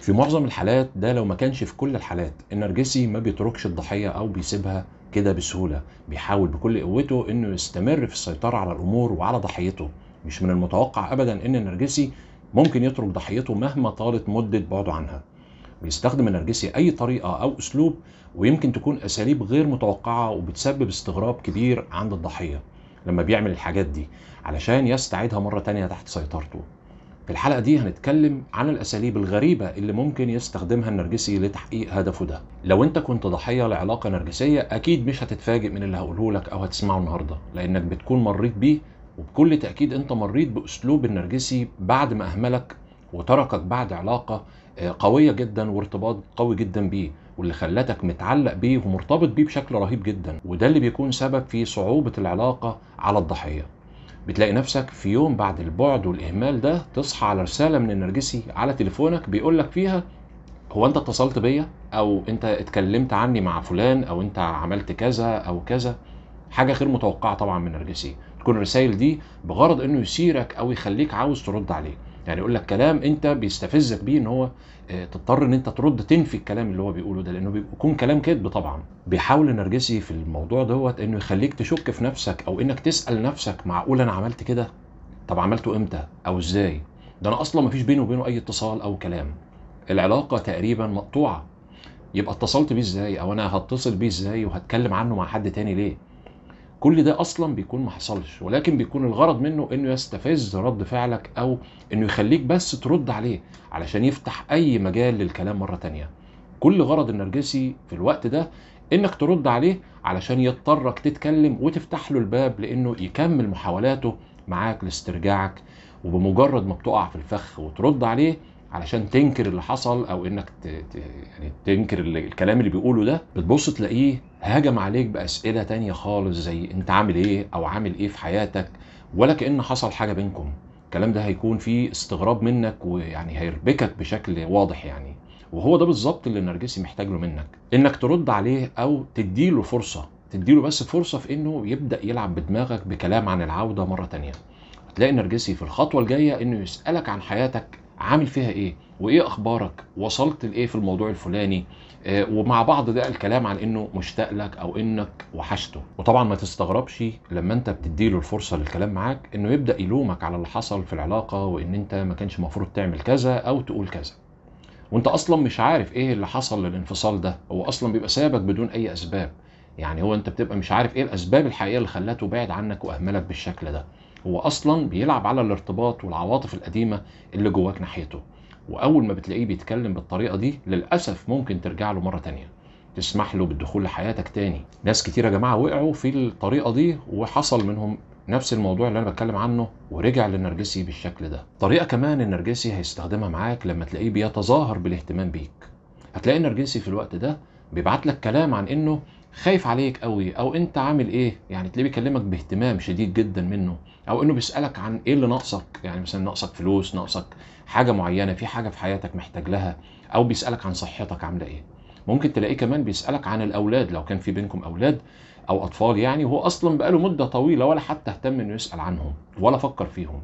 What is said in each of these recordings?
في معظم الحالات ده لو ما كانش في كل الحالات النرجسي ما بيتركش الضحيه او بيسيبها كده بسهوله بيحاول بكل قوته انه يستمر في السيطره على الامور وعلى ضحيته مش من المتوقع ابدا ان النرجسي ممكن يترك ضحيته مهما طالت مده بعده عنها بيستخدم النرجسي اي طريقه او اسلوب ويمكن تكون اساليب غير متوقعه وبتسبب استغراب كبير عند الضحيه لما بيعمل الحاجات دي علشان يستعيدها مره تانية تحت سيطرته في الحلقة دي هنتكلم عن الأساليب الغريبة اللي ممكن يستخدمها النرجسي لتحقيق هدفه ده لو أنت كنت ضحية لعلاقة نرجسية أكيد مش هتتفاجئ من اللي هقوله لك أو هتسمعه النهاردة لأنك بتكون مريت بيه وبكل تأكيد أنت مريت بأسلوب النرجسي بعد ما أهملك وتركك بعد علاقة آه، قوية جدا وارتباط قوي جدا بيه واللي خلتك متعلق بيه ومرتبط بيه بشكل رهيب جدا وده اللي بيكون سبب في صعوبة العلاقة على الضحية بتلاقي نفسك في يوم بعد البعد والاهمال ده تصحى على رساله من النرجسي على تليفونك بيقول لك فيها هو انت اتصلت بيا او انت اتكلمت عني مع فلان او انت عملت كذا او كذا حاجه غير متوقعه طبعا من النرجسي تكون الرسائل دي بغرض انه يثيرك او يخليك عاوز ترد عليه يعني يقول لك كلام انت بيستفزك بيه ان هو آه، تضطر ان انت ترد تنفي الكلام اللي هو بيقوله ده لانه بيكون كلام كذب طبعا بيحاول نرجسي في الموضوع دوت انه يخليك تشك في نفسك او انك تسال نفسك معقول انا عملت كده طب عملته امتى او ازاي ده انا اصلا مفيش بيني وبينه اي اتصال او كلام العلاقه تقريبا مقطوعه يبقى اتصلت بيه ازاي او انا هتصل بيه ازاي وهتكلم عنه مع حد تاني ليه كل ده اصلا بيكون ما حصلش ولكن بيكون الغرض منه انه يستفز رد فعلك او انه يخليك بس ترد عليه علشان يفتح اي مجال للكلام مره تانية كل غرض النرجسي في الوقت ده انك ترد عليه علشان يضطرك تتكلم وتفتح له الباب لانه يكمل محاولاته معاك لاسترجاعك وبمجرد ما بتقع في الفخ وترد عليه علشان تنكر اللي حصل او انك ت... ت... يعني تنكر اللي... الكلام اللي بيقوله ده بتبص تلاقيه هجم عليك باسئله تانية خالص زي انت عامل ايه او عامل ايه في حياتك ولا كان حصل حاجه بينكم الكلام ده هيكون فيه استغراب منك ويعني هيربكك بشكل واضح يعني وهو ده بالظبط اللي النرجسي محتاج له منك انك ترد عليه او تديله فرصه تديله بس فرصه في انه يبدا يلعب بدماغك بكلام عن العوده مره تانية هتلاقي النرجسي في الخطوه الجايه انه يسالك عن حياتك عامل فيها ايه وايه اخبارك وصلت لايه في الموضوع الفلاني آه ومع بعض ده الكلام عن انه مشتاق لك او انك وحشته وطبعا ما تستغربش لما انت بتديله الفرصه للكلام معاك انه يبدا يلومك على اللي حصل في العلاقه وان انت ما كانش المفروض تعمل كذا او تقول كذا وانت اصلا مش عارف ايه اللي حصل للانفصال ده هو اصلا بيبقى سابك بدون اي اسباب يعني هو انت بتبقى مش عارف ايه الاسباب الحقيقيه اللي خلاته بعد عنك واهملك بالشكل ده هو اصلا بيلعب على الارتباط والعواطف القديمه اللي جواك ناحيته واول ما بتلاقيه بيتكلم بالطريقه دي للاسف ممكن ترجع له مره تانية تسمح له بالدخول لحياتك تاني ناس كتير يا جماعه وقعوا في الطريقه دي وحصل منهم نفس الموضوع اللي انا بتكلم عنه ورجع للنرجسي بالشكل ده طريقه كمان النرجسي هيستخدمها معاك لما تلاقيه بيتظاهر بالاهتمام بيك هتلاقي النرجسي في الوقت ده بيبعت لك كلام عن انه خايف عليك قوي او انت عامل ايه يعني تلاقيه بيكلمك باهتمام شديد جدا منه او انه بيسالك عن ايه اللي ناقصك يعني مثلا ناقصك فلوس ناقصك حاجه معينه في حاجه في حياتك محتاج لها او بيسالك عن صحتك عامله ايه ممكن تلاقيه كمان بيسالك عن الاولاد لو كان في بينكم اولاد او اطفال يعني وهو اصلا بقاله مده طويله ولا حتى اهتم انه يسال عنهم ولا فكر فيهم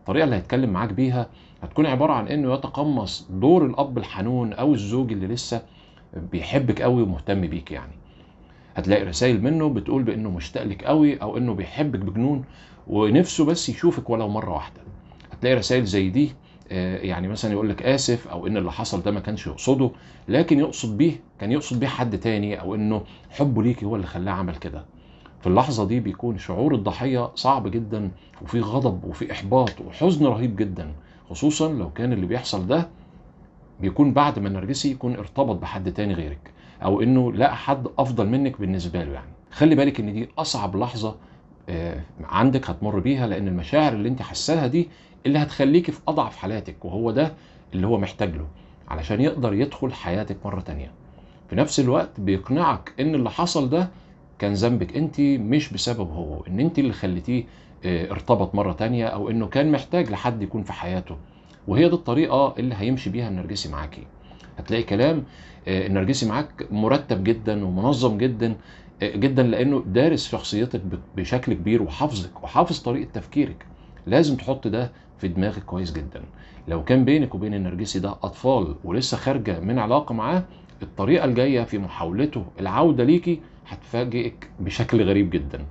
الطريقه اللي هيتكلم معاك بيها هتكون عباره عن انه يتقمص دور الاب الحنون او الزوج اللي لسه بيحبك قوي ومهتم بيك يعني هتلاقي رسائل منه بتقول بانه مشتاق لك قوي او انه بيحبك بجنون ونفسه بس يشوفك ولو مره واحده هتلاقي رسائل زي دي آه، يعني مثلا يقول لك اسف او ان اللي حصل ده ما كانش يقصده لكن يقصد بيه كان يقصد بيه حد تاني او انه حبه ليكي هو اللي خلاه عمل كده في اللحظه دي بيكون شعور الضحيه صعب جدا وفي غضب وفي احباط وحزن رهيب جدا خصوصا لو كان اللي بيحصل ده بيكون بعد ما النرجسي يكون ارتبط بحد تاني غيرك او انه لقى حد افضل منك بالنسبه له يعني خلي بالك ان دي اصعب لحظه آه، عندك هتمر بيها لان المشاعر اللي انت حاساها دي اللي هتخليكي في اضعف حالاتك وهو ده اللي هو محتاج له علشان يقدر يدخل حياتك مره تانية في نفس الوقت بيقنعك ان اللي حصل ده كان ذنبك انت مش بسبب هو ان انت اللي خليتيه آه، ارتبط مره تانية او انه كان محتاج لحد يكون في حياته وهي دي الطريقه اللي هيمشي بيها النرجسي معاكي هتلاقي كلام آه، النرجسي معاك مرتب جدا ومنظم جدا آه، جدا لانه دارس شخصيتك بشكل كبير وحافظك وحافظ طريقه تفكيرك لازم تحط ده في دماغك كويس جدا لو كان بينك وبين النرجسي ده اطفال ولسه خارجه من علاقه معاه الطريقه الجايه في محاولته العوده ليكي هتفاجئك بشكل غريب جدا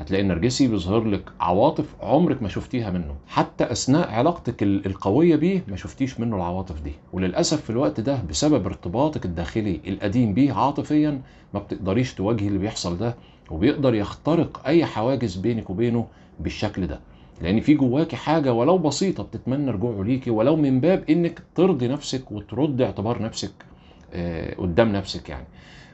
هتلاقي النرجسي بيظهر لك عواطف عمرك ما شفتيها منه حتى اثناء علاقتك القويه بيه ما شفتيش منه العواطف دي وللاسف في الوقت ده بسبب ارتباطك الداخلي القديم بيه عاطفيا ما بتقدريش تواجهي اللي بيحصل ده وبيقدر يخترق اي حواجز بينك وبينه بالشكل ده لان في جواكي حاجه ولو بسيطه بتتمنى رجوعه ليكي ولو من باب انك ترضي نفسك وترد اعتبار نفسك آه، قدام نفسك يعني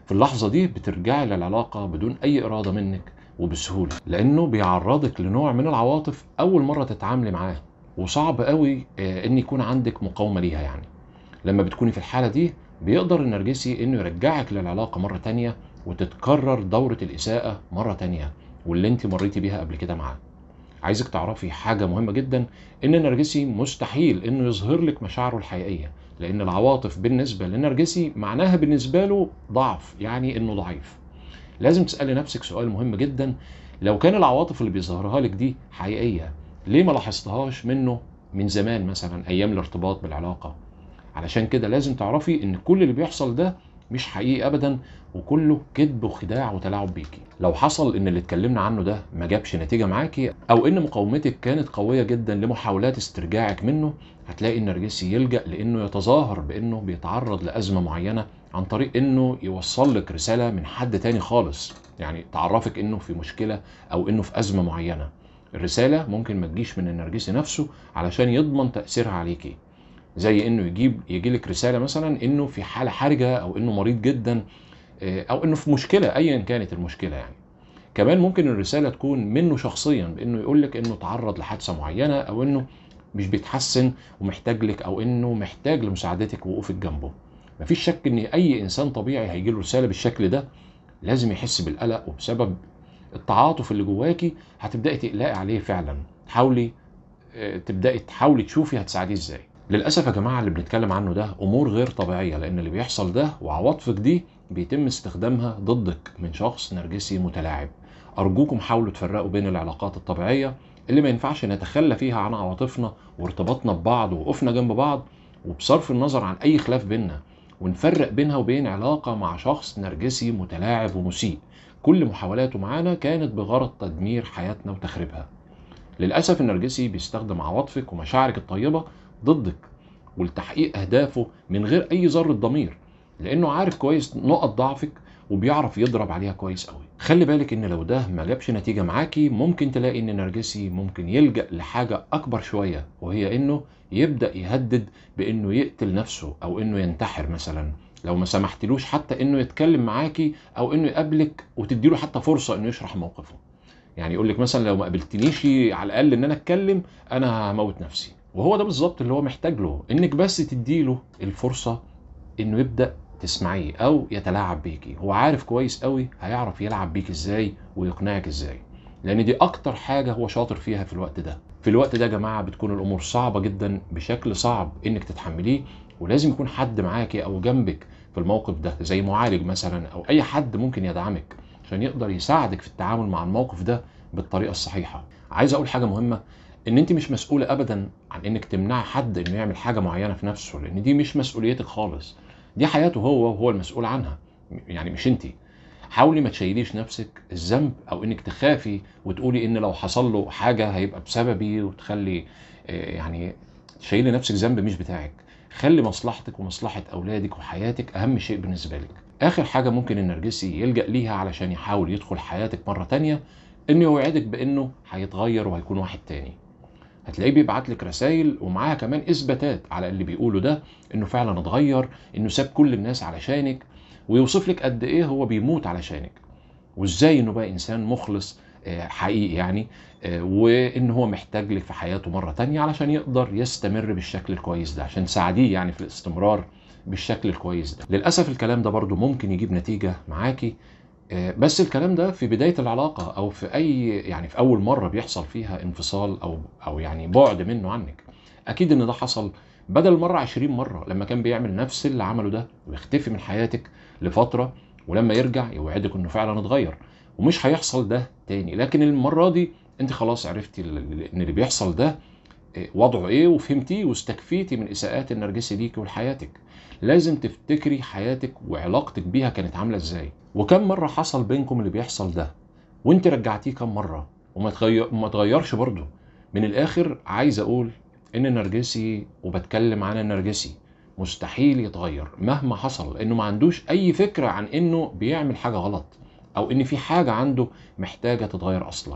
في اللحظه دي بترجعي للعلاقه بدون اي اراده منك وبسهوله لانه بيعرضك لنوع من العواطف اول مره تتعاملي معاه وصعب قوي آه، ان يكون عندك مقاومه ليها يعني لما بتكوني في الحاله دي بيقدر النرجسي انه يرجعك للعلاقه مره تانية وتتكرر دوره الاساءه مره تانية واللي انت مريتي بيها قبل كده معاه عايزك تعرفي حاجه مهمه جدا ان النرجسي مستحيل انه يظهر لك مشاعره الحقيقيه لان العواطف بالنسبه للنرجسي معناها بالنسبه له ضعف يعني انه ضعيف لازم تسالي نفسك سؤال مهم جدا لو كان العواطف اللي بيظهرها لك دي حقيقيه ليه ما لاحظتهاش منه من زمان مثلا ايام الارتباط بالعلاقه علشان كده لازم تعرفي ان كل اللي بيحصل ده مش حقيقي ابدا وكله كذب وخداع وتلاعب بيكي لو حصل ان اللي اتكلمنا عنه ده ما جابش نتيجه معاكي او ان مقاومتك كانت قويه جدا لمحاولات استرجاعك منه هتلاقي النرجسي يلجا لانه يتظاهر بانه بيتعرض لازمه معينه عن طريق انه يوصل لك رساله من حد تاني خالص يعني تعرفك انه في مشكله او انه في ازمه معينه الرساله ممكن ما تجيش من النرجسي نفسه علشان يضمن تاثيرها عليكي زي انه يجيب يجي لك رساله مثلا انه في حاله حرجه او انه مريض جدا آه، او انه في مشكله ايا كانت المشكله يعني كمان ممكن الرساله تكون منه شخصيا بانه يقول لك انه تعرض لحادثه معينه او انه مش بيتحسن ومحتاج لك او انه محتاج لمساعدتك ووقوفك جنبه مفيش شك ان اي انسان طبيعي هيجي له رساله بالشكل ده لازم يحس بالقلق وبسبب التعاطف اللي جواكي هتبداي تقلقي عليه فعلا حاولي آه، تبداي تحاولي تشوفي هتساعديه ازاي للاسف يا جماعه اللي بنتكلم عنه ده امور غير طبيعيه لان اللي بيحصل ده وعواطفك دي بيتم استخدامها ضدك من شخص نرجسي متلاعب ارجوكم حاولوا تفرقوا بين العلاقات الطبيعيه اللي ما ينفعش نتخلى فيها عن عواطفنا وارتباطنا ببعض ووقفنا جنب بعض وبصرف النظر عن اي خلاف بينا ونفرق بينها وبين علاقة مع شخص نرجسي متلاعب ومسيء كل محاولاته معانا كانت بغرض تدمير حياتنا وتخريبها للأسف النرجسي بيستخدم عواطفك ومشاعرك الطيبة ضدك ولتحقيق أهدافه من غير أي ذرة ضمير لأنه عارف كويس نقط ضعفك وبيعرف يضرب عليها كويس قوي خلي بالك ان لو ده ما جابش نتيجه معاكي ممكن تلاقي ان النرجسي ممكن يلجا لحاجه اكبر شويه وهي انه يبدا يهدد بانه يقتل نفسه او انه ينتحر مثلا لو ما سمحتلوش حتى انه يتكلم معاكي او انه يقابلك وتديله حتى فرصه انه يشرح موقفه يعني يقول لك مثلا لو ما قابلتنيش على الاقل ان انا اتكلم انا هموت نفسي وهو ده بالظبط اللي هو محتاج له انك بس تديله الفرصه انه يبدا تسمعيه او يتلاعب بيكي هو عارف كويس قوي هيعرف يلعب بيك ازاي ويقنعك ازاي لان دي اكتر حاجه هو شاطر فيها في الوقت ده في الوقت ده يا جماعه بتكون الامور صعبه جدا بشكل صعب انك تتحمليه ولازم يكون حد معاكي او جنبك في الموقف ده زي معالج مثلا او اي حد ممكن يدعمك عشان يقدر يساعدك في التعامل مع الموقف ده بالطريقه الصحيحه عايز اقول حاجه مهمه ان انت مش مسؤوله ابدا عن انك تمنعي حد انه يعمل حاجه معينه في نفسه لان دي مش مسؤوليتك خالص دي حياته هو وهو المسؤول عنها يعني مش انت حاولي ما تشيليش نفسك الذنب او انك تخافي وتقولي ان لو حصل له حاجه هيبقى بسببي وتخلي آه، يعني تشيلي نفسك ذنب مش بتاعك خلي مصلحتك ومصلحه اولادك وحياتك اهم شيء بالنسبه لك اخر حاجه ممكن النرجسي يلجا ليها علشان يحاول يدخل حياتك مره تانية انه يوعدك بانه هيتغير وهيكون واحد تاني هتلاقيه بيبعت لك رسائل ومعاها كمان اثباتات على اللي بيقوله ده انه فعلا اتغير انه ساب كل الناس علشانك ويوصف لك قد ايه هو بيموت علشانك وازاي انه بقى انسان مخلص آه، حقيقي يعني آه، وان هو محتاج لك في حياته مره تانية علشان يقدر يستمر بالشكل الكويس ده عشان تساعديه يعني في الاستمرار بالشكل الكويس ده للاسف الكلام ده برضو ممكن يجيب نتيجه معاكي آه، بس الكلام ده في بدايه العلاقه او في اي يعني في اول مره بيحصل فيها انفصال او او يعني بعد منه عنك اكيد ان ده حصل بدل مره 20 مره لما كان بيعمل نفس اللي عمله ده ويختفي من حياتك لفتره ولما يرجع يوعدك انه فعلا اتغير ومش هيحصل ده تاني لكن المره دي انت خلاص عرفتي ان اللي بيحصل ده إيه، وضعه ايه وفهمتيه واستكفيتي من اساءات النرجسي ليكي ولحياتك لازم تفتكري حياتك وعلاقتك بيها كانت عامله ازاي وكم مره حصل بينكم اللي بيحصل ده وانت رجعتيه كم مره وما تغير ما تغيرش برضه من الاخر عايز اقول ان النرجسي وبتكلم عن النرجسي مستحيل يتغير مهما حصل لانه ما عندوش اي فكره عن انه بيعمل حاجه غلط او ان في حاجه عنده محتاجه تتغير اصلا